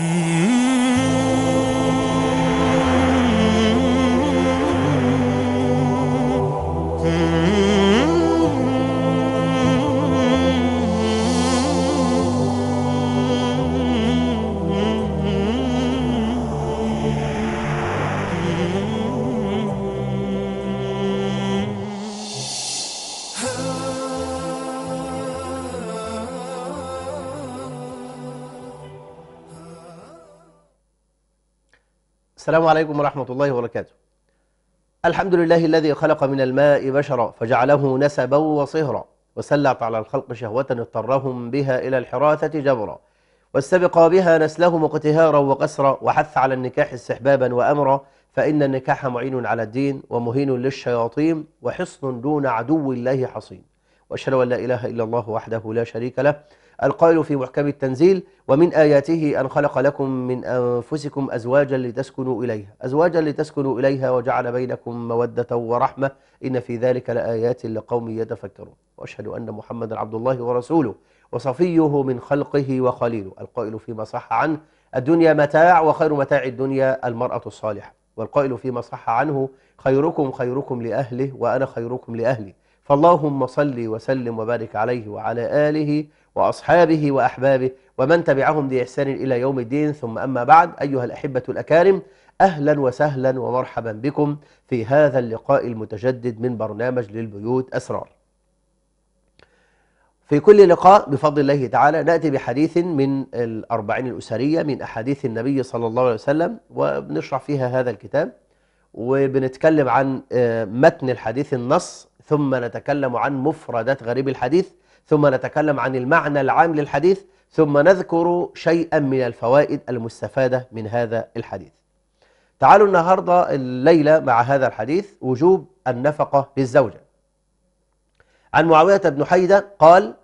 Mm-hmm. السلام عليكم ورحمة الله وبركاته الحمد لله الذي خلق من الماء بشرا فجعله نسبا وصهرا وسلط على الخلق شهوة اضطرهم بها إلى الحراثة جبرا واستبقى بها نسلهم اقتهارا وقسرا وحث على النكاح استحبابا وأمرا فإن النكاح معين على الدين ومهين للشياطين وحصن دون عدو الله حصين وأشهد أن لا إله إلا الله وحده لا شريك له القائل في محكم التنزيل ومن آياته أن خلق لكم من أنفسكم أزواجا لتسكنوا إليها أزواجا لتسكنوا إليها وجعل بينكم مودة ورحمة إن في ذلك لآيات لقوم يتفكرون وأشهد أن محمدا عبد الله ورسوله وصفيه من خلقه وخليله القائل فيما صح عنه الدنيا متاع وخير متاع الدنيا المرأة الصالحة والقائل فيما صح عنه خيركم خيركم لأهله وأنا خيركم لأهلي فاللهم صل وسلم وبارك عليه وعلى آله وأصحابه وأحبابه ومن تبعهم بإحسان إلى يوم الدين ثم أما بعد أيها الأحبة الأكارم أهلا وسهلا ومرحبا بكم في هذا اللقاء المتجدد من برنامج للبيوت أسرار في كل لقاء بفضل الله تعالى نأتي بحديث من الأربعين الأسرية من أحاديث النبي صلى الله عليه وسلم وبنشرح فيها هذا الكتاب وبنتكلم عن آه، متن الحديث النص ثم نتكلم عن مفردات غريب الحديث ثم نتكلم عن المعنى العام للحديث ثم نذكر شيئا من الفوائد المستفادة من هذا الحديث تعالوا النهاردة الليلة مع هذا الحديث وجوب النفقة للزوجة عن معاوية بن حيدة قال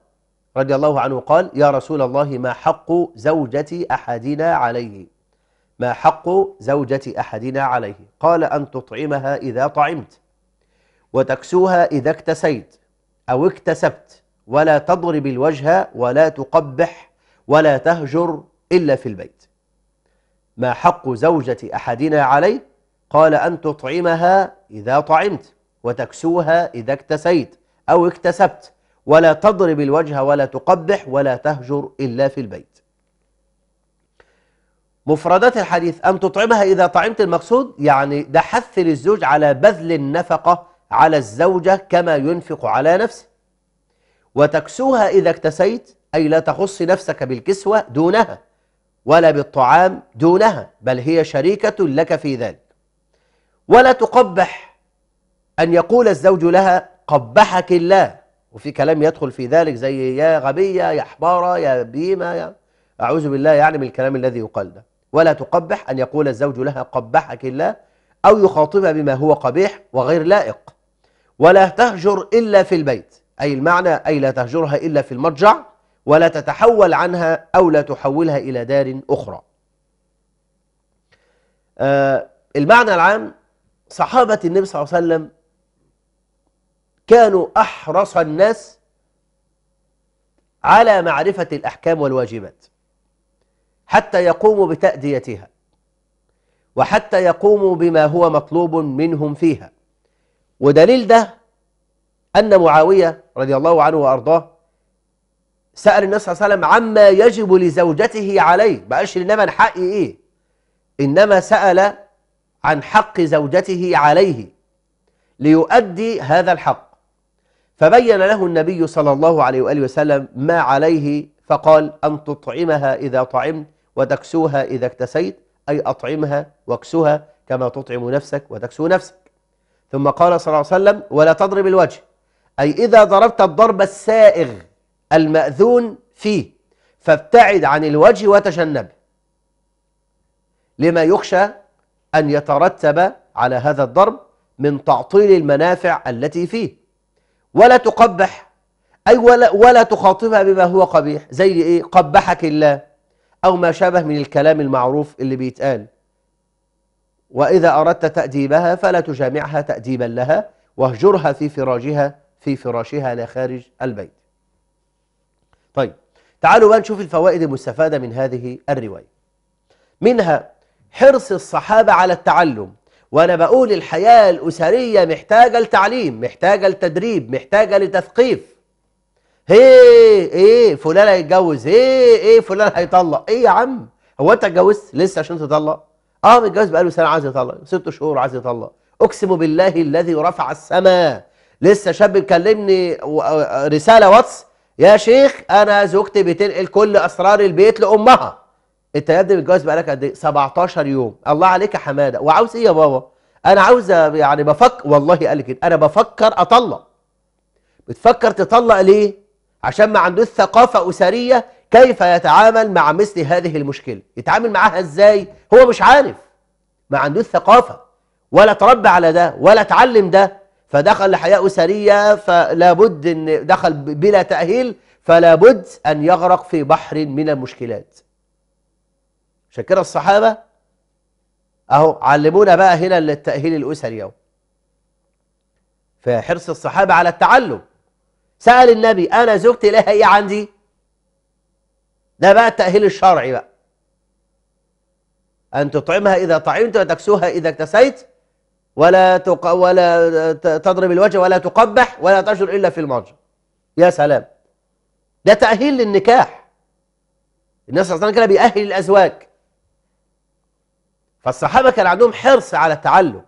رضي الله عنه قال يا رسول الله ما حق زوجة أحدنا عليه ما حق زوجة أحدنا عليه قال أن تطعمها إذا طعمت وتكسوها إذا اكتسيت أو اكتسبت ولا تضرب الوجه ولا تقبح ولا تهجر إلا في البيت ما حق زوجة أحدنا عليه قال أن تطعمها إذا طعمت وتكسوها إذا اكتسيت أو اكتسبت ولا تضرب الوجه ولا تقبح ولا تهجر إلا في البيت مفردات الحديث أن تطعمها إذا طعمت المقصود يعني ده حث للزوج على بذل النفقة على الزوجة كما ينفق على نفسه وتكسوها إذا اكتسيت أي لا تخص نفسك بالكسوة دونها ولا بالطعام دونها بل هي شريكة لك في ذلك ولا تقبح أن يقول الزوج لها قبحك الله وفي كلام يدخل في ذلك زي يا غبية يا حبارة يا بيمة يا أعوذ بالله يعني من الكلام الذي يقال ده ولا تقبح أن يقول الزوج لها قبحك الله أو يخاطبها بما هو قبيح وغير لائق ولا تهجر إلا في البيت أي المعنى أي لا تهجرها إلا في المرجع ولا تتحول عنها أو لا تحولها إلى دار أخرى آه المعنى العام صحابة النبي صلى الله عليه وسلم كانوا أحرص الناس على معرفة الأحكام والواجبات حتى يقوموا بتأديتها وحتى يقوموا بما هو مطلوب منهم فيها ودليل ده أن معاوية رضي الله عنه وأرضاه سأل النبي صلى الله عليه وسلم عما يجب لزوجته عليه بقاش إنما عن حقي إيه إنما سأل عن حق زوجته عليه ليؤدي هذا الحق فبين له النبي صلى الله عليه وآله وسلم ما عليه فقال أن تطعمها إذا طعمت وتكسوها إذا اكتسيت أي أطعمها واكسوها كما تطعم نفسك وتكسو نفسك ثم قال صلى الله عليه وسلم ولا تضرب الوجه أي إذا ضربت الضرب السائغ المأذون فيه فابتعد عن الوجه وتجنبه لما يخشى أن يترتب على هذا الضرب من تعطيل المنافع التي فيه ولا تقبح أي ولا, ولا تخاطبها بما هو قبيح زي إيه قبحك الله أو ما شابه من الكلام المعروف اللي بيتقال وإذا أردت تأديبها فلا تجامعها تأديبا لها واهجرها في فراجها في فراشها لا خارج البيت طيب تعالوا بقى نشوف الفوائد المستفادة من هذه الرواية منها حرص الصحابة على التعلم وأنا بقول الحياة الأسرية محتاجة لتعليم محتاجة لتدريب محتاجة لتثقيف هي ايه فلان هيتجوز ايه ايه فلان هيطلق ايه يا عم هو انت اتجوزت لسه عشان تطلق اه متجوز بقاله سنه عايز يطلق ست شهور عايز يطلق اقسم بالله الذي رفع السماء لسه شاب كلمني رساله واتس يا شيخ انا زوجتي بتنقل كل اسرار البيت لامها انت يا ابني متجوز بقالك قد ايه 17 يوم الله عليك يا حماده وعاوز ايه يا بابا انا عاوز يعني بفكر والله قال لي كده انا بفكر اطلق بتفكر تطلق ليه عشان ما عندوش ثقافه اسريه كيف يتعامل مع مثل هذه المشكله يتعامل معاها ازاي هو مش عارف ما عندوش ثقافه ولا تربى على ده ولا اتعلم ده فدخل لحياة أسرية فلا بد أن دخل بلا تأهيل فلا بد أن يغرق في بحر من المشكلات عشان كده الصحابة أهو علمونا بقى هنا للتأهيل الأسري أهو فحرص الصحابة على التعلم سأل النبي أنا زوجتي لها إيه عندي؟ ده بقى التأهيل الشرعي بقى أن تطعمها إذا طعمت وتكسوها إذا اكتسيت ولا تق... ولا تضرب الوجه ولا تقبح ولا تشر إلا في المرج يا سلام ده تأهيل للنكاح النبي صلى الله عليه وسلم كان بيأهل الأزواج فالصحابة كان عندهم حرص على التعلم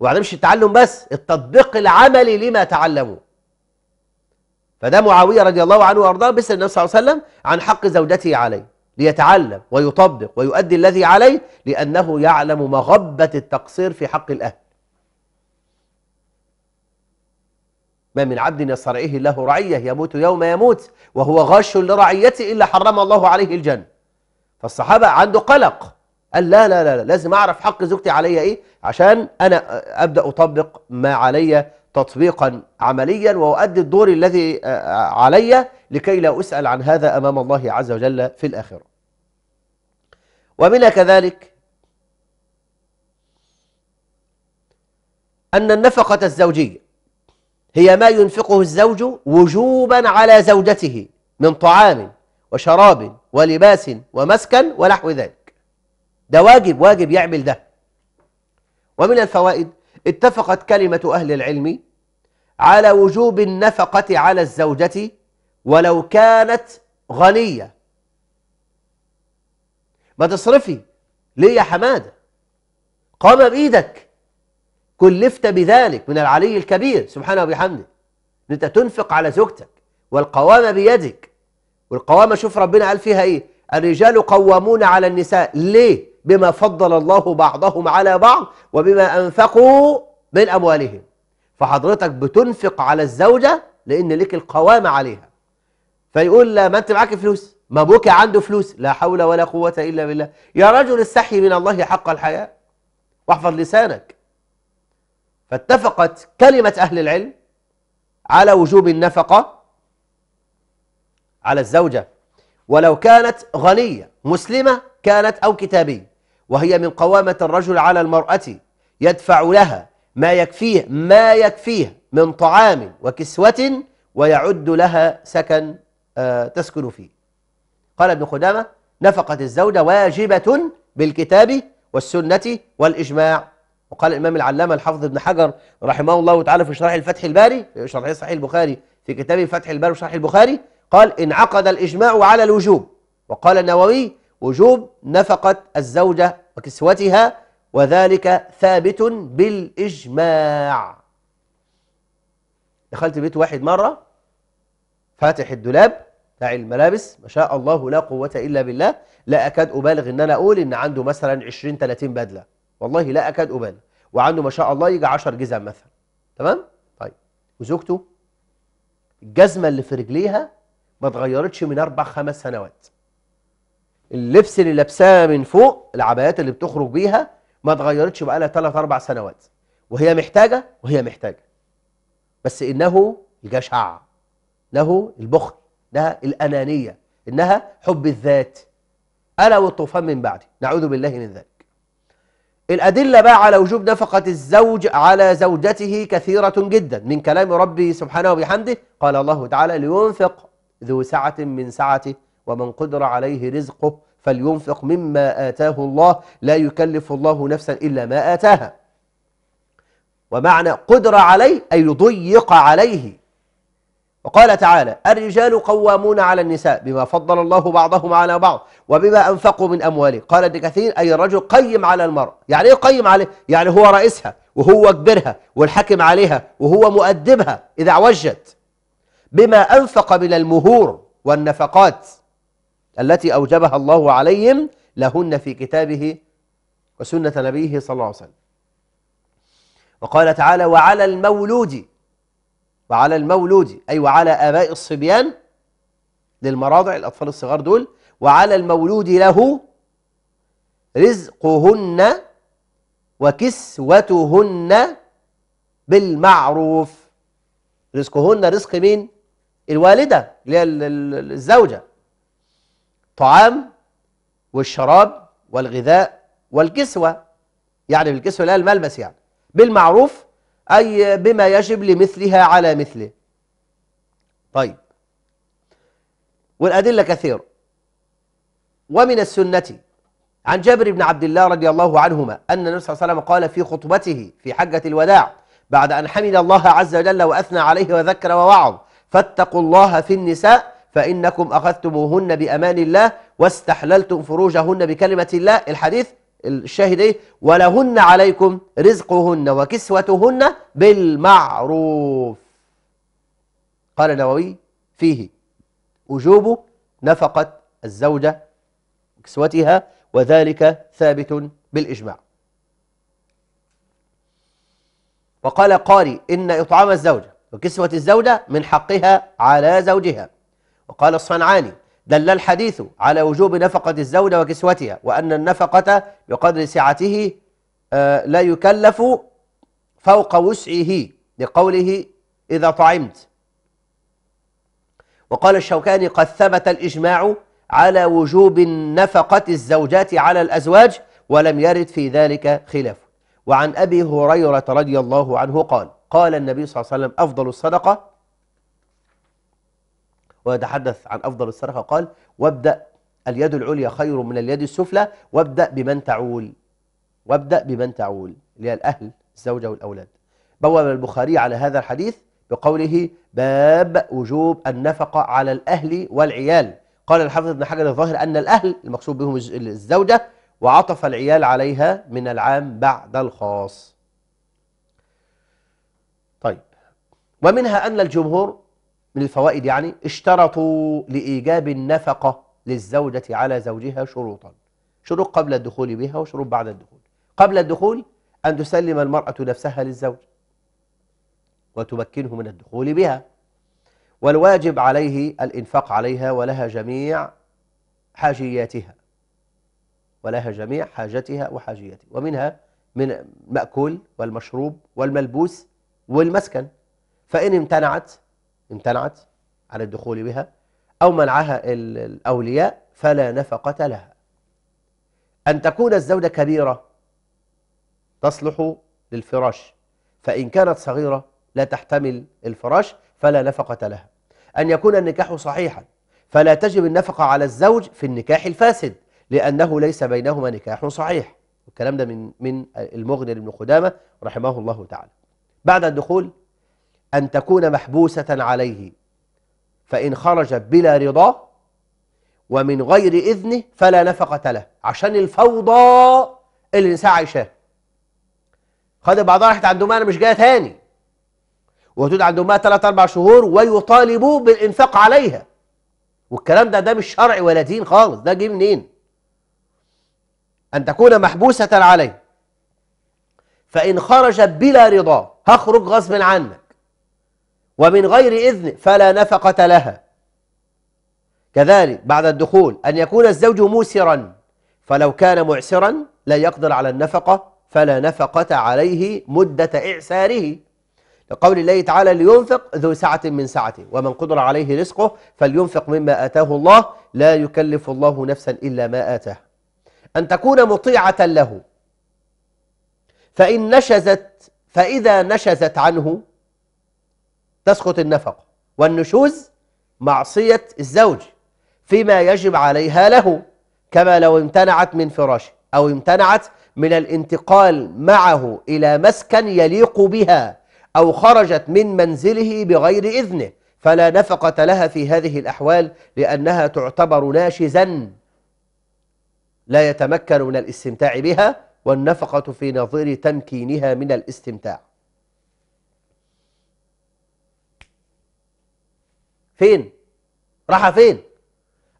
وبعدين مش التعلم بس التطبيق العملي لما تعلموا فده معاوية رضي الله عنه وأرضاه بسأل النبي صلى الله عليه وسلم عن حق زوجته عليه ليتعلم ويطبق ويؤدي الذي عليه لأنه يعلم مغبة التقصير في حق الأهل ما من عبد يصرعيه الله رعية يموت يوم يموت وهو غش لرعيته إلا حرم الله عليه الجنة فالصحابة عنده قلق قال لا لا لا, لا لازم أعرف حق زوجتي عليا إيه عشان أنا أبدأ أطبق ما عليا تطبيقا عمليا وأؤدي الدور الذي آه، آه، علي لكي لا أسأل عن هذا أمام الله عز وجل في الآخرة ومنها كذلك أن النفقة الزوجية هي ما ينفقه الزوج وجوبا على زوجته من طعام وشراب ولباس ومسكن ونحو ذلك ده واجب واجب يعمل ده ومن الفوائد اتفقت كلمة أهل العلم على وجوب النفقة على الزوجة ولو كانت غنية ما تصرفي ليه يا حمادة قام بإيدك كلفت بذلك من العلي الكبير سبحانه وبحمده ان انت تنفق على زوجتك والقوامة بيدك والقوامة شوف ربنا قال فيها ايه الرجال قوامون على النساء ليه بما فضل الله بعضهم على بعض وبما أنفقوا من أموالهم فحضرتك بتنفق على الزوجة لأن لك القوام عليها فيقول لا ما أنت معاك فلوس ما أبوك عنده فلوس لا حول ولا قوة إلا بالله يا رجل استحي من الله حق الحياة واحفظ لسانك فاتفقت كلمة أهل العلم على وجوب النفقة على الزوجة ولو كانت غنية مسلمة كانت أو كتابية وهي من قوامة الرجل على المرأة يدفع لها ما يكفيه ما يكفيه من طعام وكسوة ويعد لها سكن آه، تسكن فيه قال ابن خدامة نفقة الزوجة واجبة بالكتاب والسنة والإجماع وقال الإمام العلامة الحافظ ابن حجر رحمه الله تعالى في شرح الفتح الباري في شرح صحيح البخاري في كتابه فتح الباري وشرح البخاري قال انعقد الإجماع على الوجوب وقال النووي وجوب نفقة الزوجة وكسوتها وذلك ثابت بالإجماع دخلت بيت واحد مرة فاتح الدولاب بتاع الملابس ما شاء الله لا قوة إلا بالله لا أكاد أبالغ إن أنا أقول إن عنده مثلا 20 30 بدلة والله لا أكاد أبالغ وعنده ما شاء الله يجي 10 جزم مثلا تمام؟ طيب وزوجته الجزمة اللي في رجليها ما اتغيرتش من أربع خمس سنوات اللبس اللي لابساه من فوق العبايات اللي بتخرج بيها ما اتغيرتش بقى لها ثلاث اربع سنوات وهي محتاجه وهي محتاجه بس انه الجشع له البخل لها الانانيه انها حب الذات انا والطوفان من بعدي نعوذ بالله من ذلك الادله بقى على وجوب نفقه الزوج على زوجته كثيره جدا من كلام ربي سبحانه وبحمده قال الله تعالى لينفق ذو سعه من سعته ومن قدر عليه رزقه فلينفق مما آتاه الله لا يكلف الله نفسا إلا ما آتاها ومعنى قدر عليه أي ضيق عليه وقال تعالى الرجال قوامون على النساء بما فضل الله بعضهم على بعض وبما أنفقوا من أموالهم قال كثير أي الرجل قيم على المرأة يعني إيه قيم عليه؟ يعني هو رئيسها وهو كبرها والحاكم عليها وهو مؤدبها إذا عوجت بما أنفق من المهور والنفقات التي أوجبها الله عليهم لهن في كتابه وسنة نبيه صلى الله عليه وسلم وقال تعالى وعلى المولود وعلى المولود أي وعلى آباء الصبيان للمراضع الأطفال الصغار دول وعلى المولود له رزقهن وكسوتهن بالمعروف رزقهن رزق مين؟ الوالدة اللي هي الزوجة الطعام والشراب والغذاء والكسوة يعني بالكسوة لا الملبس يعني بالمعروف أي بما يجب لمثلها على مثله طيب والأدلة كثيرة ومن السنة عن جابر بن عبد الله رضي الله عنهما أن النبي صلى الله عليه وسلم قال في خطبته في حجة الوداع بعد أن حمد الله عز وجل وأثنى عليه وذكر ووعظ فاتقوا الله في النساء فإنكم أخذتموهن بأمان الله واستحللتم فروجهن بكلمة الله الحديث الشاهد إيه ولهن عليكم رزقهن وكسوتهن بالمعروف قال النووي فيه وجوب نفقة الزوجة كسوتها وذلك ثابت بالإجماع وقال قاري إن إطعام الزوجة وكسوة الزوجة من حقها على زوجها وقال الصنعاني دل الحديث على وجوب نفقة الزوجة وكسوتها وأن النفقة بقدر سعته آه، لا يكلف فوق وسعه لقوله إذا طعمت وقال الشوكاني قد ثبت الإجماع على وجوب نفقة الزوجات على الأزواج ولم يرد في ذلك خلاف وعن أبي هريرة رضي الله عنه قال قال النبي صلى الله عليه وسلم أفضل الصدقة ويتحدث عن أفضل الصرخة قال وابدأ اليد العليا خير من اليد السفلى وابدأ بمن تعول وابدأ بمن تعول اللي هي الأهل الزوجة والأولاد بوب البخاري على هذا الحديث بقوله باب وجوب النفقة على الأهل والعيال قال الحافظ ابن حجر الظاهر أن الأهل المقصود بهم الزوجة وعطف العيال عليها من العام بعد الخاص طيب ومنها أن الجمهور من الفوائد يعني اشترطوا لإيجاب النفقة للزوجة على زوجها شروطا شروط قبل الدخول بها وشروط بعد الدخول قبل الدخول أن تسلم المرأة نفسها للزوج وتمكنه من الدخول بها والواجب عليه الإنفاق عليها ولها جميع حاجياتها ولها جميع حاجتها وحاجياتها ومنها من المأكول والمشروب والملبوس والمسكن فإن امتنعت امتنعت على الدخول بها أو منعها الأولياء فلا نفقة لها أن تكون الزوجة كبيرة تصلح للفراش فإن كانت صغيرة لا تحتمل الفراش فلا نفقة لها أن يكون النكاح صحيحا فلا تجب النفقة على الزوج في النكاح الفاسد لأنه ليس بينهما نكاح صحيح الكلام ده من من المغني لابن قدامة رحمه الله تعالى بعد الدخول أن تكون محبوسة عليه فإن خرج بلا رضاه ومن غير إذنه فلا نفقة له عشان الفوضى اللي النساء عايشاها خد بعضها راحت عند أمها أنا مش جاية تاني وهتود عند أمها ثلاث أربع شهور ويطالبوا بالإنفاق عليها والكلام ده ده مش شرعي ولا دين خالص ده جه منين؟ أن تكون محبوسة عليه فإن خرج بلا رضاه هخرج غصب عنك ومن غير إذن فلا نفقة لها كذلك بعد الدخول أن يكون الزوج موسرا فلو كان معسرا لا يقدر على النفقة فلا نفقة عليه مدة إعساره لقول الله تعالى لينفق ذو سعة من سعته ومن قدر عليه رزقه فلينفق مما آتاه الله لا يكلف الله نفسا إلا ما آتاه أن تكون مطيعة له فإن نشزت فإذا نشزت عنه تسقط النفقة والنشوز معصية الزوج فيما يجب عليها له كما لو امتنعت من فراشه أو امتنعت من الانتقال معه إلى مسكن يليق بها أو خرجت من منزله بغير إذنه فلا نفقة لها في هذه الأحوال لأنها تعتبر ناشزا لا يتمكن من الاستمتاع بها والنفقة في نظير تمكينها من الاستمتاع فين راحه فين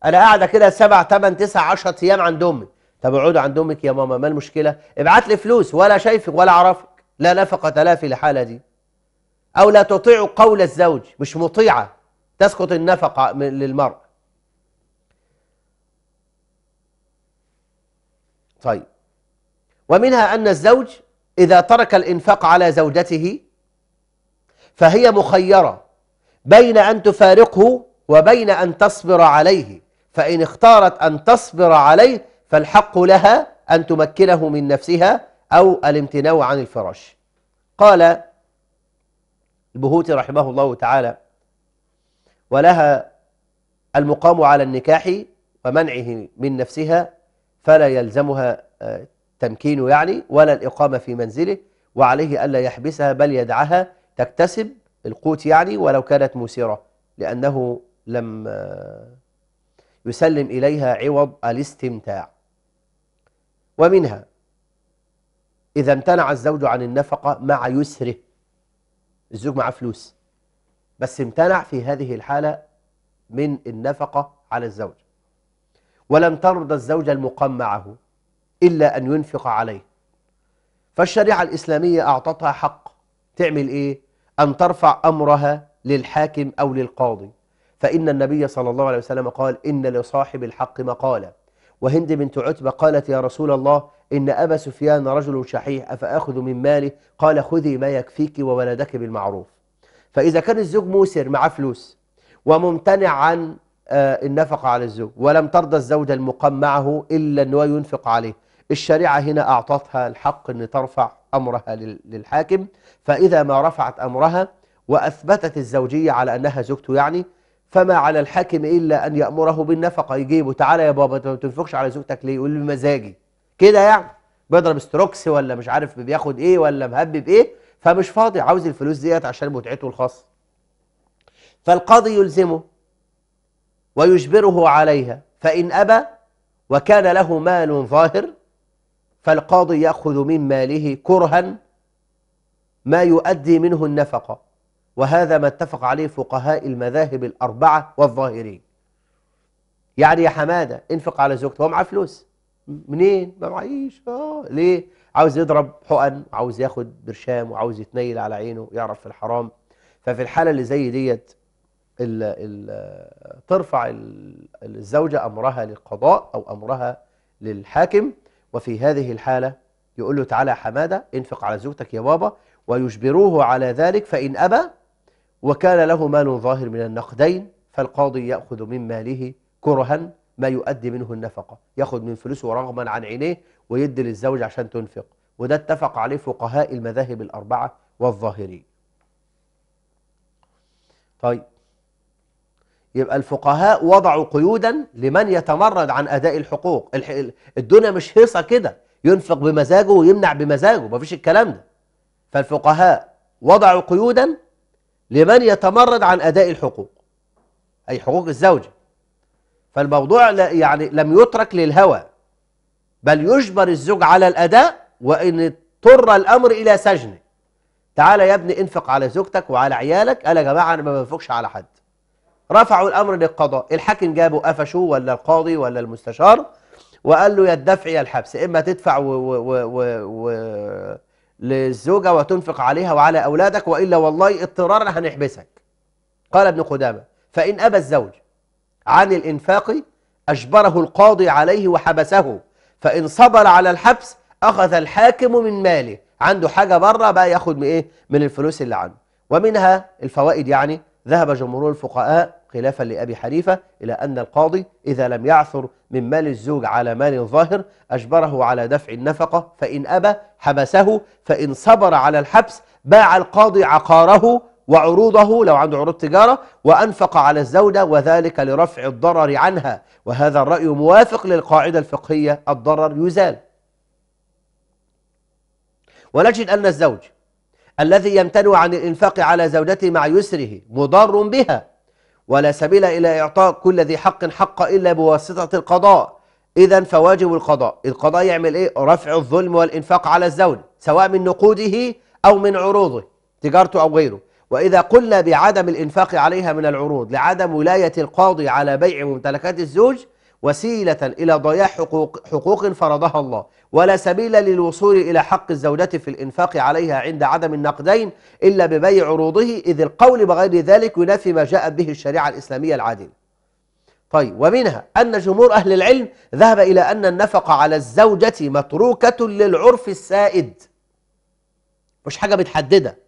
انا قاعده كده سبع ثمان تسع 10 ايام عند امي طب اقعد عند امك يا ماما ما المشكله ابعت لي فلوس ولا شايفك ولا اعرفك لا نفقه لا في الحاله دي او لا تطيع قول الزوج مش مطيعه تسقط النفقه للمرء طيب ومنها أن الزوج إذا ترك الإنفاق على زوجته فهي مخيرة بين أن تفارقه وبين أن تصبر عليه فإن اختارت أن تصبر عليه فالحق لها أن تمكنه من نفسها أو الامتناع عن الفراش قال البهوتي رحمه الله تعالى ولها المقام على النكاح ومنعه من نفسها فلا يلزمها آه، تمكين يعني ولا الإقامة في منزله وعليه ألا يحبسها بل يدعها تكتسب القوت يعني ولو كانت موسرة لأنه لم آه، يسلم إليها عوض الاستمتاع ومنها إذا امتنع الزوج عن النفقة مع يسره الزوج معاه فلوس بس امتنع في هذه الحالة من النفقة على الزوج ولم ترضى الزوج المقمعه إلا أن ينفق عليه فالشريعة الإسلامية أعطتها حق تعمل إيه أن ترفع أمرها للحاكم أو للقاضي فإن النبي صلى الله عليه وسلم قال إن لصاحب الحق مقالة وهند بنت عتبة قالت يا رسول الله إن أبا سفيان رجل شحيح أفأخذ من ماله قال خذي ما يكفيك وولدك بالمعروف فإذا كان الزوج موسر مع فلوس وممتنع عن آه، النفقة على الزوج ولم ترضى الزوجة المقام معه إلا أنه ينفق عليه الشريعة هنا أعطتها الحق أن ترفع أمرها للحاكم فإذا ما رفعت أمرها وأثبتت الزوجية على أنها زوجته يعني فما على الحاكم إلا أن يأمره بالنفقة يجيبه تعالى يا بابا أنت ما بتنفقش على زوجتك ليه يقول بمزاجي كده يعني بيضرب ستروكس ولا مش عارف بياخد إيه ولا مهبب إيه فمش فاضي عاوز الفلوس ديت عشان متعته الخاصة فالقاضي يلزمه ويجبره عليها فإن أبى وكان له مال ظاهر فالقاضي يأخذ من ماله كرها ما يؤدي منه النفقة وهذا ما اتفق عليه فقهاء المذاهب الأربعة والظاهرين يعني يا حمادة انفق على زوجته هو معاه فلوس منين ما معيش اه ليه عاوز يضرب حقن وعاوز ياخد برشام وعاوز يتنيل على عينه يعرف في الحرام ففي الحالة اللي زي ديت الـ الـ ترفع الزوجة أمرها للقضاء أو أمرها للحاكم وفي هذه الحالة يقول له تعالى يا حمادة انفق على زوجتك يا بابا ويجبروه على ذلك فإن أبى وكان له مال ظاهر من النقدين فالقاضي يأخذ من ماله كرها ما يؤدي منه النفقة يأخذ من فلوسه رغما عن عينيه ويدي للزوج عشان تنفق وده اتفق عليه فقهاء المذاهب الأربعة والظاهري طيب يبقى الفقهاء وضعوا قيودا لمن يتمرد عن أداء الحقوق الدنيا مش هيصة كده ينفق بمزاجه ويمنع بمزاجه مفيش الكلام ده فالفقهاء وضعوا قيودا لمن يتمرد عن أداء الحقوق أي حقوق الزوجة فالموضوع يعني لم يترك للهوى بل يجبر الزوج على الأداء وإن اضطر الأمر إلى سجنه تعالى يا ابني انفق على زوجتك وعلى عيالك قال يا جماعة أنا ما بنفقش على حد رفعوا الأمر للقضاء الحاكم جابه قفشه ولا القاضي ولا المستشار وقال له يا الدفع يا الحبس إما تدفع و, و, و, و, و للزوجة وتنفق عليها وعلى أولادك وإلا والله اضطرارا هنحبسك قال ابن قدامة فإن أبى الزوج عن الإنفاق أجبره القاضي عليه وحبسه فإن صبر على الحبس أخذ الحاكم من ماله عنده حاجة بره بقى ياخد من إيه من الفلوس اللي عنده ومنها الفوائد يعني ذهب جمهور الفقهاء خلافا لأبي حنيفة إلى أن القاضي إذا لم يعثر من مال الزوج على مال ظاهر أجبره على دفع النفقة فإن أبى حبسه فإن صبر على الحبس باع القاضي عقاره وعروضه لو عنده عروض تجارة وأنفق على الزوجة وذلك لرفع الضرر عنها وهذا الرأي موافق للقاعدة الفقهية الضرر يزال ونجد أن الزوج الذي يمتنع عن الإنفاق على زوجته مع يسره مضر بها ولا سبيل إلى إعطاء كل ذي حق حق إلا بواسطة القضاء إذا فواجب القضاء القضاء يعمل إيه؟ رفع الظلم والإنفاق على الزوج سواء من نقوده أو من عروضه تجارته أو غيره وإذا قلنا بعدم الإنفاق عليها من العروض لعدم ولاية القاضي على بيع ممتلكات الزوج وسيلة إلى ضياع حقوق, حقوق فرضها الله ولا سبيل للوصول إلى حق الزوجة في الإنفاق عليها عند عدم النقدين إلا ببيع عروضه إذ القول بغير ذلك ينافي ما جاءت به الشريعة الإسلامية العادلة طيب ومنها أن جمهور أهل العلم ذهب إلى أن النفقة على الزوجة متروكة للعرف السائد مش حاجة متحددة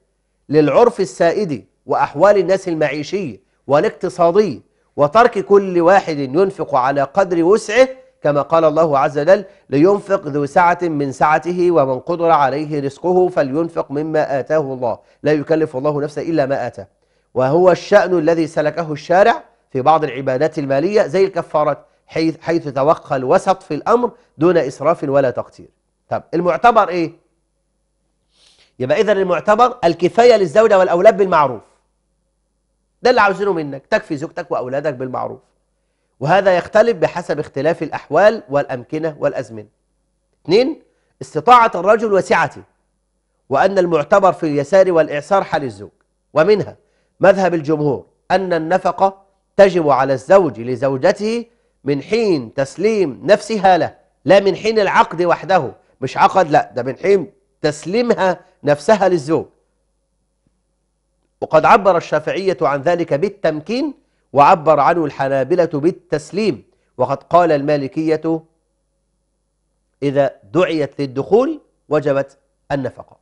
للعرف السائد وأحوال الناس المعيشية والاقتصادية وترك كل واحد ينفق على قدر وسعه كما قال الله عز وجل لينفق ذو سعة من سعته ومن قدر عليه رزقه فلينفق مما آتاه الله لا يكلف الله نفسا إلا ما آتاه وهو الشأن الذي سلكه الشارع في بعض العبادات المالية زي الكفارات حيث, حيث توقى الوسط في الأمر دون إسراف ولا تقتير طب المعتبر إيه؟ يبقى إذا المعتبر الكفاية للزوجة والأولاد بالمعروف ده اللي عاوزينه منك تكفي زوجتك وأولادك بالمعروف وهذا يختلف بحسب اختلاف الأحوال والأمكنة والأزمنة اثنين استطاعة الرجل وسعته وأن المعتبر في اليسار والإعسار حال الزوج ومنها مذهب الجمهور أن النفقة تجب على الزوج لزوجته من حين تسليم نفسها له لا من حين العقد وحده مش عقد لا ده من حين تسليمها نفسها للزوج وقد عبر الشافعية عن ذلك بالتمكين وعبر عنه الحنابلة بالتسليم وقد قال المالكية إذا دعيت للدخول وجبت النفقة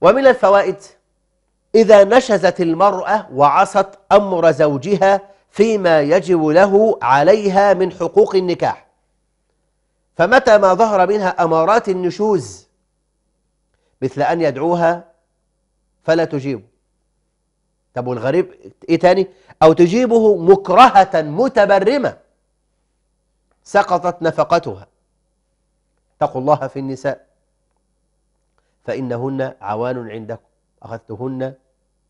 ومن الفوائد إذا نشزت المرأة وعصت أمر زوجها فيما يجب له عليها من حقوق النكاح فمتى ما ظهر منها أمارات النشوز مثل أن يدعوها فلا تجيب طب والغريب ايه تاني او تجيبه مكرهة متبرمة سقطت نفقتها اتقوا الله في النساء فإنهن عوان عندكم أخذتهن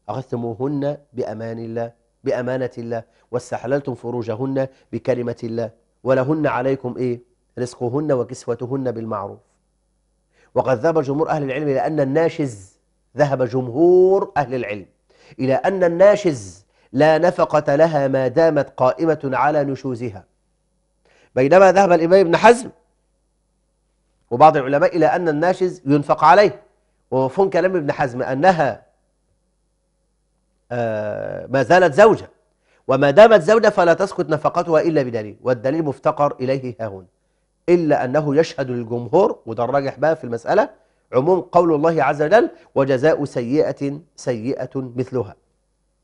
أخذتموهن بأمان الله بأمانة الله واستحللتم فروجهن بكلمة الله ولهن عليكم إيه رزقهن وكسوتهن بالمعروف وقد ذهب جمهور أهل العلم لأن الناشز ذهب جمهور أهل العلم إلى أن الناشز لا نفقة لها ما دامت قائمة على نشوزها بينما ذهب الإمام ابن حزم وبعض العلماء إلى أن الناشز ينفق عليه ومفهوم كلام ابن حزم أنها آه ما زالت زوجة وما دامت زوجة فلا تسقط نفقتها إلا بدليل والدليل مفتقر إليه هاهنا إلا أنه يشهد للجمهور وده الراجح بقى في المسألة عموم قول الله عز وجل وجزاء سيئة سيئة مثلها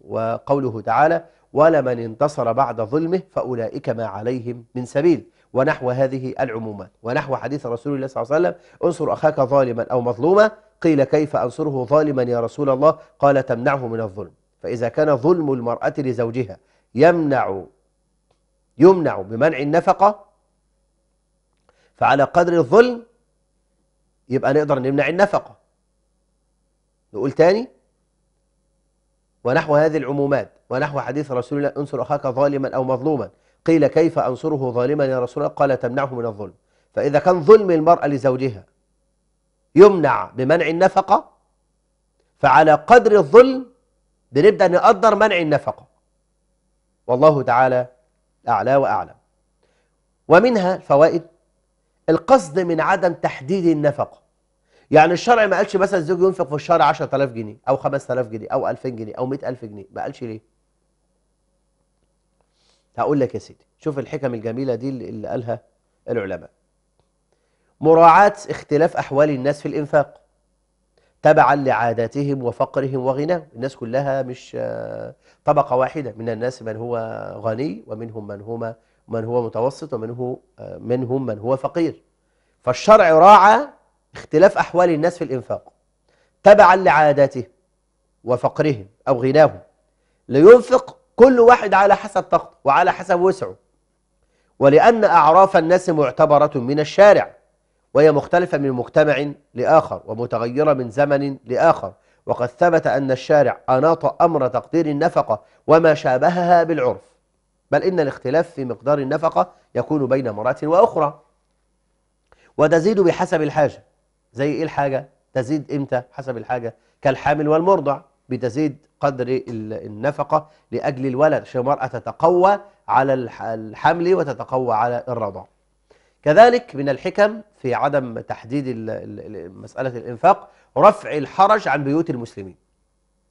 وقوله تعالى ولمن انتصر بعد ظلمه فأولئك ما عليهم من سبيل ونحو هذه العمومات ونحو حديث رسول الله صلى الله عليه وسلم انصر أخاك ظالما أو مظلوما قيل كيف أنصره ظالما يا رسول الله قال تمنعه من الظلم فإذا كان ظلم المرأة لزوجها يمنع يمنع بمنع النفقة فعلى قدر الظلم يبقى نقدر نمنع النفقة نقول تاني ونحو هذه العمومات ونحو حديث رسول الله انصر أخاك ظالما أو مظلوما قيل كيف أنصره ظالما يا رسول الله قال تمنعه من الظلم فإذا كان ظلم المرأة لزوجها يمنع بمنع النفقة فعلى قدر الظلم بنبدأ نقدر منع النفقة والله تعالى أعلى وأعلم ومنها فوائد القصد من عدم تحديد النفقة يعني الشرع ما قالش مثلا الزوج ينفق في الشهر 10000 جنيه او 5000 جنيه او 2000 جنيه او 100000 جنيه ما قالش ليه هقول لك يا سيدي شوف الحكم الجميلة دي اللي قالها العلماء مراعاة اختلاف أحوال الناس في الإنفاق تبعا لعاداتهم وفقرهم وغناهم الناس كلها مش طبقة واحدة من الناس من هو غني ومنهم من هما من هو متوسط ومنه منهم من هو فقير فالشرع راعى اختلاف أحوال الناس في الإنفاق تبعا لعاداتهم وفقرهم أو غناهم لينفق كل واحد على حسب طاقته وعلى حسب وسعه ولأن أعراف الناس معتبرة من الشارع وهي مختلفة من مجتمع لآخر ومتغيرة من زمن لآخر وقد ثبت أن الشارع أناط أمر تقدير النفقة وما شابهها بالعرف بل إن الاختلاف في مقدار النفقة يكون بين مرأة وأخرى وتزيد بحسب الحاجة زي إيه الحاجة؟ تزيد إمتى حسب الحاجة؟ كالحامل والمرضع بتزيد قدر النفقة لأجل الولد عشان المرأة تتقوى على الحمل وتتقوى على الرضع كذلك من الحكم في عدم تحديد مسألة الإنفاق رفع الحرج عن بيوت المسلمين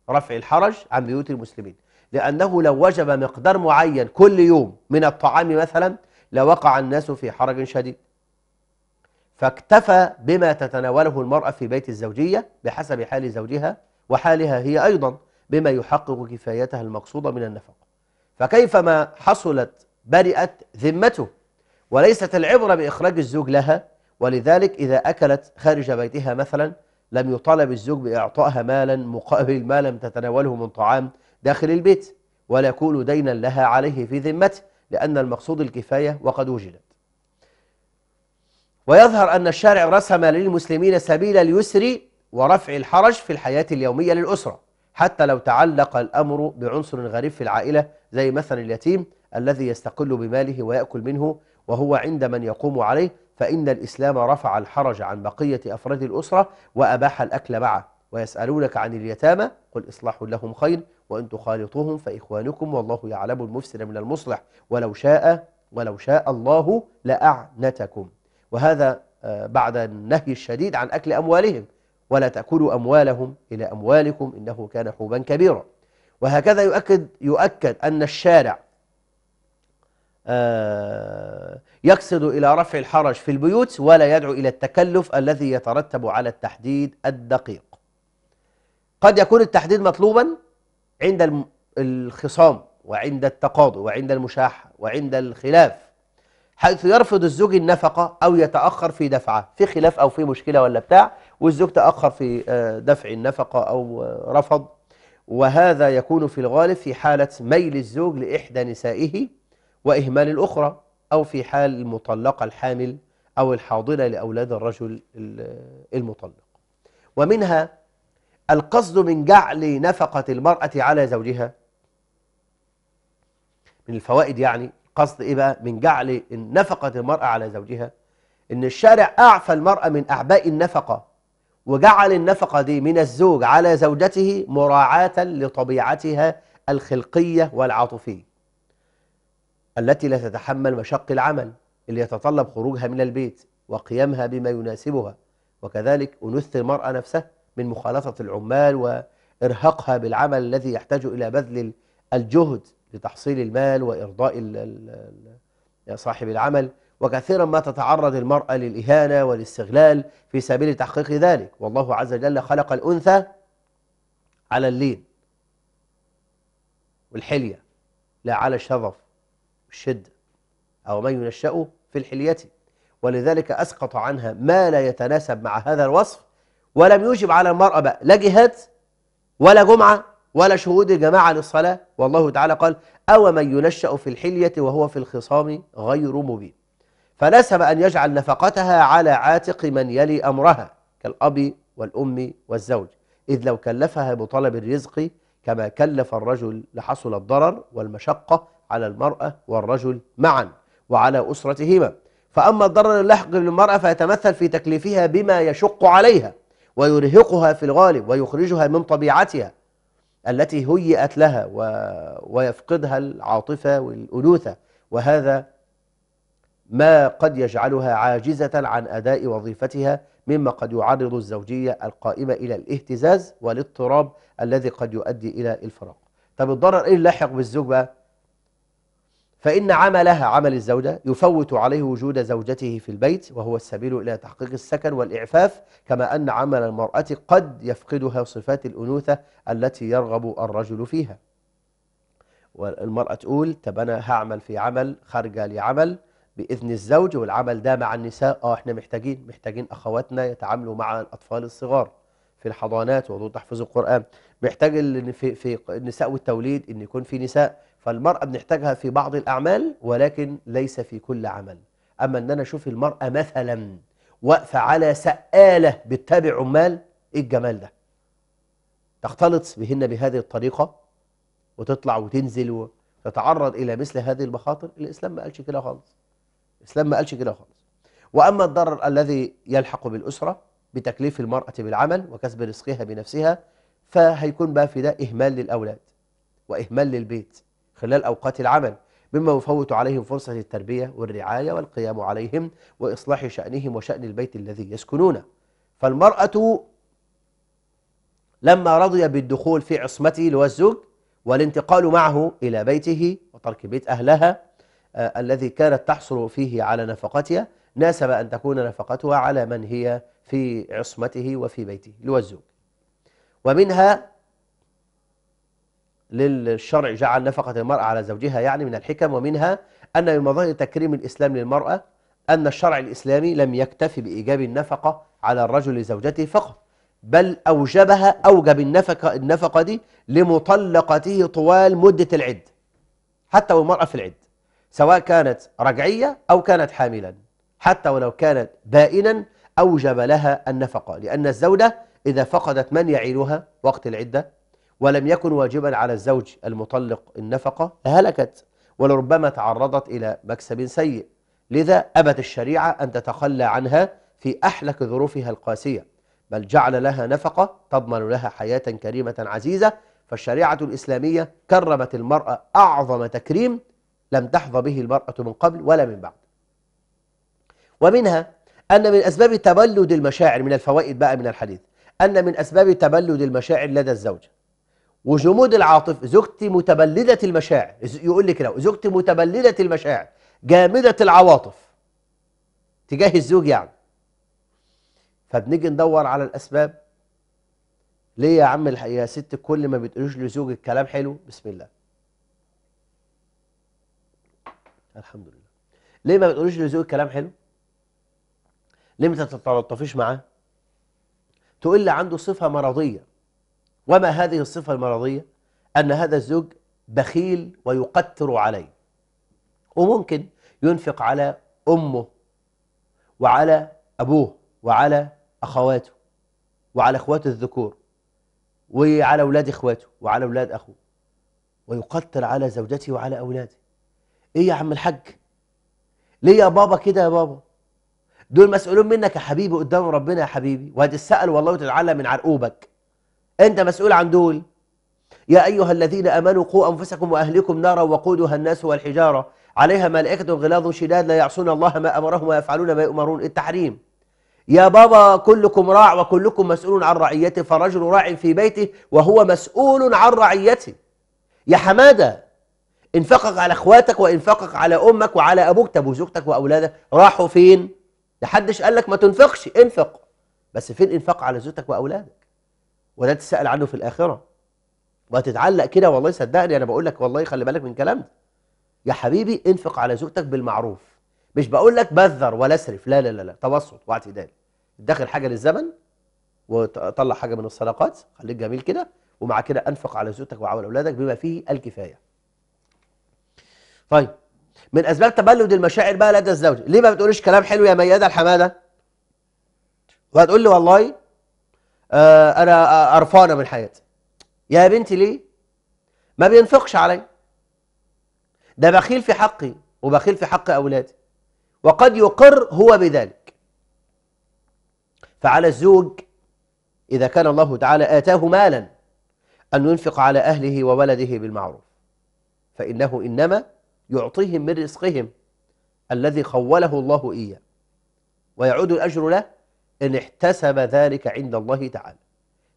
رفع الحرج عن بيوت المسلمين لأنه لو وجب مقدار معين كل يوم من الطعام مثلا لوقع الناس في حرج شديد فاكتفى بما تتناوله المرأة في بيت الزوجية بحسب حال زوجها وحالها هي أيضا بما يحقق كفايتها المقصودة من النفقة فكيفما حصلت برئت ذمته وليست العبرة بإخراج الزوج لها ولذلك إذا أكلت خارج بيتها مثلا لم يطالب الزوج بإعطائها مالا مقابل ما لم تتناوله من طعام داخل البيت ولا يكون دينا لها عليه في ذمته لأن المقصود الكفاية وقد وجدت ويظهر أن الشارع رسم للمسلمين سبيل اليسر ورفع الحرج في الحياة اليومية للأسرة حتى لو تعلق الأمر بعنصر غريب في العائلة زي مثلا اليتيم الذي يستقل بماله ويأكل منه وهو عند من يقوم عليه فإن الإسلام رفع الحرج عن بقية أفراد الأسرة وأباح الأكل معه ويسألونك عن اليتامى قل إصلاح لهم خير وأن تخالطوهم فإخوانكم والله يعلم المفسد من المصلح ولو شاء ولو شاء الله لأعنتكم وهذا آه، بعد النهي الشديد عن أكل أموالهم ولا تأكلوا أموالهم إلى أموالكم إنه كان حوبا كبيرا وهكذا يؤكد, يؤكد أن الشارع آه، يقصد إلى رفع الحرج في البيوت ولا يدعو إلى التكلف الذي يترتب على التحديد الدقيق قد يكون التحديد مطلوبا عند الخصام وعند التقاضي وعند المشاحة وعند الخلاف حيث يرفض الزوج النفقة أو يتأخر في دفعها في خلاف أو في مشكلة ولا بتاع والزوج تأخر في آه، دفع النفقة أو آه، رفض وهذا يكون في الغالب في حالة ميل الزوج لإحدى نسائه وإهمال الأخرى أو في حال المطلقة الحامل أو الحاضنة لأولاد الرجل المطلق ومنها القصد من جعل نفقة المرأة على زوجها من الفوائد يعني قصد إيه بقى من جعل نفقة المرأة على زوجها إن الشارع أعفى المرأة من أعباء النفقة وجعل النفقة دي من الزوج على زوجته مراعاة لطبيعتها الخلقية والعاطفية التي لا تتحمل مشق العمل اللي يتطلب خروجها من البيت وقيامها بما يناسبها وكذلك أنث المرأة نفسها من مخالطة العمال وإرهاقها بالعمل الذي يحتاج إلى بذل الجهد لتحصيل المال وإرضاء صاحب العمل وكثيرا ما تتعرض المرأة للإهانة والاستغلال في سبيل تحقيق ذلك والله عز وجل خلق الأنثى على اللين والحلية لا على الشظف والشدة أو من ينشأ في الحلية ولذلك أسقط عنها ما لا يتناسب مع هذا الوصف ولم يجب على المرأة بقى لا جهاد ولا جمعة ولا شهود الجماعة للصلاة والله تعالى قال أو من ينشأ في الحلية وهو في الخصام غير مبين فنسب أن يجعل نفقتها على عاتق من يلي أمرها كالأب والأم والزوج إذ لو كلفها بطلب الرزق كما كلف الرجل لحصل الضرر والمشقة على المرأة والرجل معا وعلى أسرتهما فأما الضرر اللحق للمرأة فيتمثل في تكليفها بما يشق عليها ويرهقها في الغالب ويخرجها من طبيعتها التي هيئت لها و... ويفقدها العاطفة والأنوثة وهذا ما قد يجعلها عاجزة عن أداء وظيفتها مما قد يعرض الزوجية القائمة إلى الاهتزاز والاضطراب الذي قد يؤدي إلى الفراق طب الضرر إيه اللاحق بالزوج بقى فإن عملها عمل الزوجة يفوت عليه وجود زوجته في البيت وهو السبيل إلى تحقيق السكن والإعفاف كما أن عمل المرأة قد يفقدها صفات الأنوثة التي يرغب الرجل فيها والمرأة تقول طب أنا هعمل في عمل خارجة لعمل بإذن الزوج والعمل ده مع النساء اه احنا محتاجين محتاجين أخواتنا يتعاملوا مع الأطفال الصغار في الحضانات وضوء تحفظ القرآن محتاج في, في النساء والتوليد أن يكون في نساء فالمرأة بنحتاجها في بعض الأعمال ولكن ليس في كل عمل أما أن أنا أشوف المرأة مثلا واقفة على سقالة بتتابع عمال إيه الجمال ده تختلط بهن بهذه الطريقة وتطلع وتنزل وتتعرض إلى مثل هذه المخاطر الإسلام ما قالش كده خالص الإسلام ما قالش كده خالص وأما الضرر الذي يلحق بالأسرة بتكليف المرأة بالعمل وكسب رزقها بنفسها فهيكون بقى في ده إهمال للأولاد وإهمال للبيت خلال أوقات العمل مما يفوت عليهم فرصة التربية والرعاية والقيام عليهم وإصلاح شأنهم وشأن البيت الذي يسكنونه فالمرأة لما رضي بالدخول في عصمته اللي هو الزوج والانتقال معه إلى بيته وترك بيت أهلها آه الذي كانت تحصل فيه على نفقتها ناسب أن تكون نفقتها على من هي في عصمته وفي بيته اللي هو الزوج ومنها للشرع جعل نفقة المرأة على زوجها يعني من الحكم ومنها أن من مظاهر تكريم الإسلام للمرأة أن الشرع الإسلامي لم يكتفي بإيجاب النفقة على الرجل لزوجته فقط بل أوجبها أوجب النفقة, النفقة دي لمطلقته طوال مدة العد حتى والمرأة في العد سواء كانت رجعية أو كانت حاملا حتى ولو كانت بائنا أوجب لها النفقة لأن الزوجة إذا فقدت من يعينها وقت العدة ولم يكن واجبا على الزوج المطلق النفقة لهلكت ولربما تعرضت إلى مكسب سيء لذا أبت الشريعة أن تتخلى عنها في أحلك ظروفها القاسية بل جعل لها نفقة تضمن لها حياة كريمة عزيزة فالشريعة الإسلامية كرمت المرأة أعظم تكريم لم تحظى به المرأة من قبل ولا من بعد ومنها أن من أسباب تبلد المشاعر من الفوائد بقى من الحديث أن من أسباب تبلد المشاعر لدى الزوج وجمود العاطف زوجتي متبلدة المشاعر يقول لي كده زوجتي متبلدة المشاعر جامدة العواطف تجاه الزوج يعني فبنيجي ندور على الأسباب ليه يا عم يا ست كل ما بتقولوش لزوجك كلام حلو بسم الله الحمد لله ليه ما بتقولوش لزوجك كلام حلو ليه ما تتلطفيش معاه تقول لي عنده صفة مرضية وما هذه الصفة المرضية أن هذا الزوج بخيل ويقتر عليه وممكن ينفق على أمه وعلى أبوه وعلى أخواته وعلى أخواته الذكور وعلى أولاد إخواته وعلى أولاد أخوه ويقتر على زوجته وعلى أولاده إيه يا عم الحاج ليه يا بابا كده يا بابا دول مسؤولون منك يا حبيبي قدام ربنا يا حبيبي وهتسأل والله وتتعلم من عرقوبك أنت مسؤول عن دول يا أيها الذين أمنوا قوا أنفسكم وأهلكم نارا وقودها الناس والحجارة عليها ملائكة غلاظ شداد لا يعصون الله ما أمرهم ويفعلون ما يؤمرون التحريم يا بابا كلكم راع وكلكم مسؤول عن رعيته فالرجل راع في بيته وهو مسؤول عن رعيته يا حمادة انفقك على اخواتك وانفقك على امك وعلى ابوك طب وزوجتك واولادك راحوا فين؟ لحدش قال لك ما تنفقش انفق بس فين انفق على زوجتك واولادك؟ ولا تسأل عنه في الآخرة وهتتعلق كده والله صدقني أنا بقول لك والله خلي بالك من كلام ده يا حبيبي انفق على زوجتك بالمعروف مش بقول لك بذر ولا اسرف لا لا لا لا توسط واعتدال دخل حاجة للزمن وطلع حاجة من الصدقات خليك جميل كده ومع كده انفق على زوجتك وعلى أولادك بما فيه الكفاية طيب من أسباب تبلد المشاعر بقى لدى الزوجة ليه ما بتقولش كلام حلو يا ميادة الحمادة وهتقول لي والله آه، انا قرفانه آه، من حياتي يا بنتي ليه ما بينفقش علي ده بخيل في حقي وبخيل في حق اولادي وقد يقر هو بذلك فعلى الزوج اذا كان الله تعالى اتاه مالا ان ينفق على اهله وولده بالمعروف فانه انما يعطيهم من رزقهم الذي خوله الله اياه ويعود الاجر له إن احتسب ذلك عند الله تعالى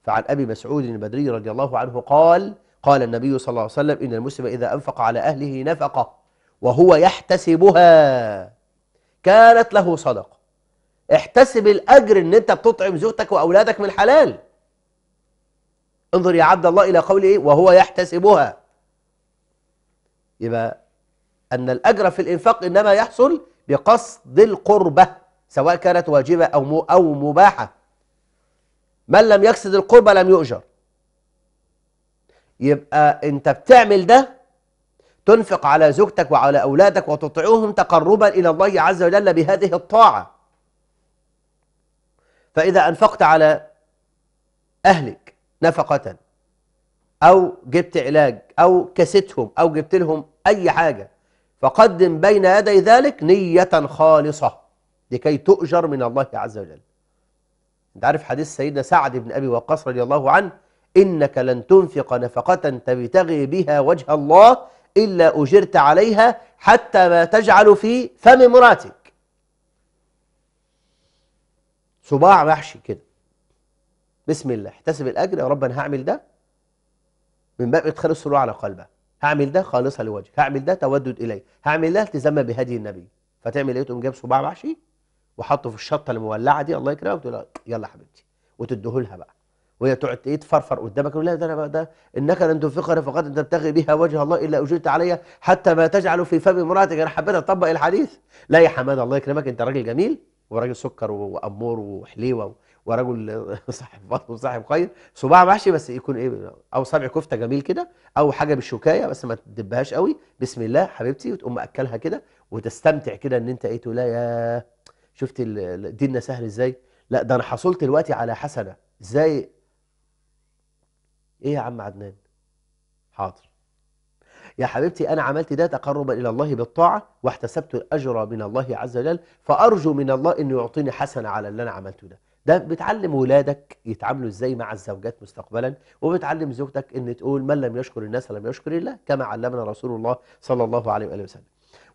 فعن أبي مسعود البدري رضي الله عنه قال قال النبي صلى الله عليه وسلم إن المسلم إذا أنفق على أهله نفقة وهو يحتسبها كانت له صدقة احتسب الأجر إن أنت بتطعم زوجتك وأولادك من الحلال انظر يا عبد الله إلى قوله وهو يحتسبها يبقى أن الأجر في الإنفاق إنما يحصل بقصد القربة سواء كانت واجبة أو أو مباحة من لم يقصد القربة لم يؤجر يبقى أنت بتعمل ده تنفق على زوجتك وعلى أولادك وتطيعهم تقربا إلى الله عز وجل بهذه الطاعة فإذا أنفقت على أهلك نفقة أو جبت علاج أو كستهم أو جبت لهم أي حاجة فقدم بين يدي ذلك نية خالصة لكي تؤجر من الله عز وجل انت عارف حديث سيدنا سعد بن أبي وقاص رضي الله عنه إنك لن تنفق نفقة تبتغي بها وجه الله إلا أجرت عليها حتى ما تجعل في فم مراتك صباع محشي كده بسم الله احتسب الأجر يا رب أنا هعمل ده من باب إدخال السرور على قلبه هعمل ده خالصة لوجهك هعمل ده تودد إليه هعمل ده التزاما بهدي النبي فتعمل إيه تقوم جايب صباع محشي وحطه في الشطه المولعه دي الله يكرمك تقول يلا حبيبتي وتديه لها بقى وهي تقعد ايه تفرفر قدامك لا ده انا بقى ده انك لن تنفقني فقد تبتغي بها وجه الله الا اجرت عليها حتى ما تجعل في فم امراتك انا حبيت اطبق الحديث لا يا حماده الله يكرمك انت راجل جميل وراجل سكر وامور وحليوه ورجل صاحب بطن وصاحب خير صباع محشي بس يكون ايه او صابع كفته جميل كده او حاجه بالشوكايه بس ما تدبهاش قوي بسم الله حبيبتي وتقوم ماكلها كده وتستمتع كده ان انت ايه تقول لا يا شفت ديننا سهل ازاي لا ده انا حصلت دلوقتي على حسنه ازاي ايه يا عم عدنان حاضر يا حبيبتي انا عملت ده تقربا الى الله بالطاعه واحتسبت الاجر من الله عز وجل فارجو من الله انه يعطيني حسنه على اللي انا عملته ده ده بتعلم ولادك يتعاملوا ازاي مع الزوجات مستقبلا وبتعلم زوجتك ان تقول من لم يشكر الناس لم يشكر الله كما علمنا رسول الله صلى الله عليه واله وسلم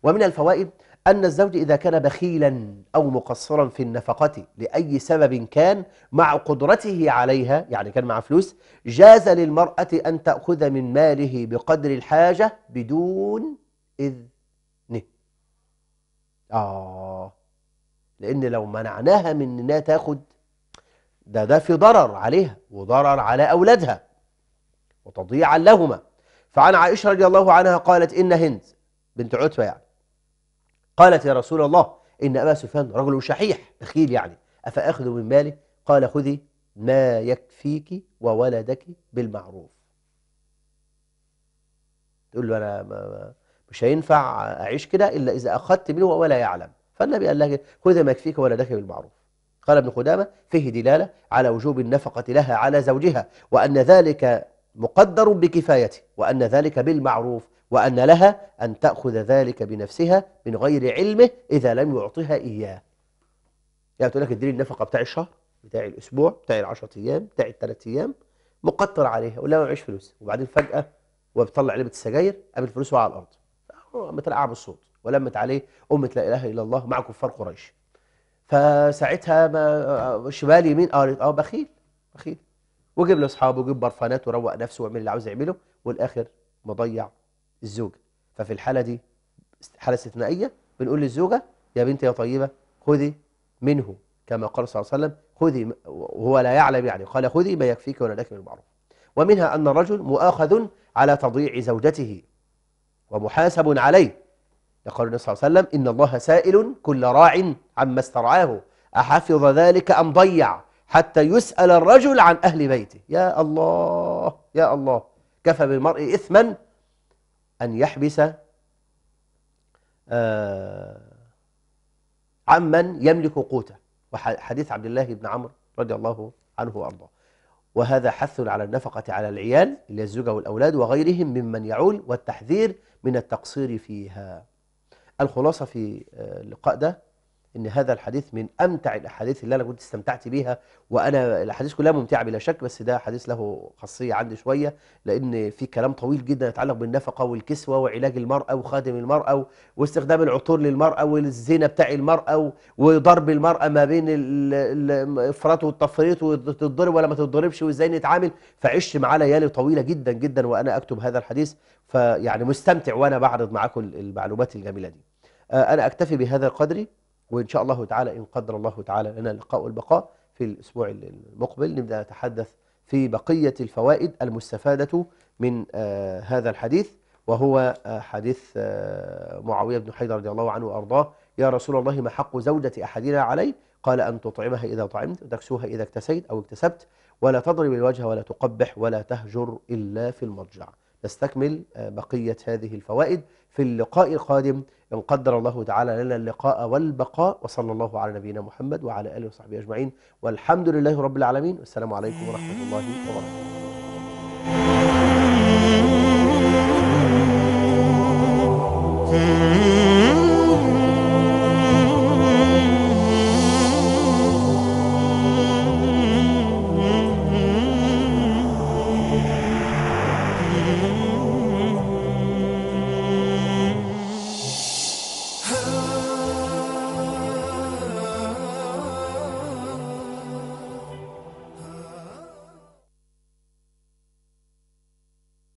ومن الفوائد أن الزوج إذا كان بخيلا أو مقصرا في النفقة لأي سبب كان مع قدرته عليها يعني كان مع فلوس جاز للمرأة أن تأخذ من ماله بقدر الحاجة بدون إذنه آه لأن لو منعناها من أنها تأخذ ده ده في ضرر عليها وضرر على أولادها وتضيعا لهما فعن عائشة رضي الله عنها قالت إن هند بنت عتبة يعني قالت يا رسول الله إن أبا سفيان رجل شحيح بخيل يعني أفأخذ من مالي قال خذي ما يكفيك وولدك بالمعروف تقول له أنا ما مش هينفع أعيش كده إلا إذا أخذت منه ولا يعلم فالنبي قال لك خذي ما يكفيك وولدك بالمعروف قال ابن قدامة فيه دلالة على وجوب النفقة لها على زوجها وأن ذلك مقدر بكفايته وأن ذلك بالمعروف وأن لها أن تأخذ ذلك بنفسها من غير علمه إذا لم يعطها إياه يعني تقول لك اديني النفقة بتاع الشهر بتاع الأسبوع بتاع العشرة أيام بتاع الثلاث أيام مقطر عليها ولا ما معيش فلوس وبعدين فجأة وبتطلع علبة السجاير قابل فلوسه على الأرض آه، أعب بالصوت ولمت عليه أمة لا إله إلا الله مع كفار قريش فساعتها ما آه، شمال يمين اه, آه، بخيل بخيل وجيب لاصحابه وجيب برفانات وروق نفسه واعمل اللي عاوز يعمله والاخر مضيع الزوجه ففي الحاله دي حاله استثنائيه بنقول للزوجه يا بنت يا طيبه خذي منه كما قال صلى الله عليه وسلم خذي وهو لا يعلم يعني قال خذي ما يكفيك ولا لك من المعروف ومنها أن الرجل مؤاخذ على تضييع زوجته ومحاسب عليه يقول النبي صلى الله عليه وسلم إن الله سائل كل راع عما استرعاه أحفظ ذلك أم ضيع حتى يسأل الرجل عن أهل بيته يا الله يا الله كفى بالمرء إثما أن يحبس آه عمن يملك قوته وحديث عبد الله بن عمرو رضي الله عنه وأرضاه وهذا حث على النفقة على العيال للزوجة والأولاد وغيرهم ممن يعول والتحذير من التقصير فيها الخلاصة في آه، اللقاء ده ان هذا الحديث من امتع الاحاديث اللي انا كنت استمتعت بيها وانا الاحاديث كلها ممتعه بلا شك بس ده حديث له خاصيه عندي شويه لان في كلام طويل جدا يتعلق بالنفقه والكسوه وعلاج المراه وخادم المراه واستخدام العطور للمراه والزينه بتاع المراه وضرب المراه ما بين الافراط والتفريط وتتضرب ولا ما تتضربش وازاي نتعامل فعشت معاه ليالي طويله جدا جدا وانا اكتب هذا الحديث فيعني مستمتع وانا بعرض معاكم المعلومات الجميله دي آه، انا اكتفي بهذا القدر وإن شاء الله تعالى إن قدر الله تعالى لنا اللقاء والبقاء في الأسبوع المقبل نبدأ نتحدث في بقية الفوائد المستفادة من آه، هذا الحديث وهو آه، حديث آه، معاوية بن حيدر رضي الله عنه وأرضاه يا رسول الله ما حق زوجة أحدنا علي قال أن تطعمها إذا طعمت وتكسوها إذا اكتسيت أو اكتسبت ولا تضرب الوجه ولا تقبح ولا تهجر إلا في المضجع نستكمل بقية هذه الفوائد في اللقاء القادم إن قدر الله تعالى لنا اللقاء والبقاء وصلى الله على نبينا محمد وعلى آله وصحبه أجمعين والحمد لله رب العالمين والسلام عليكم ورحمة الله وبركاته Mm-hmm.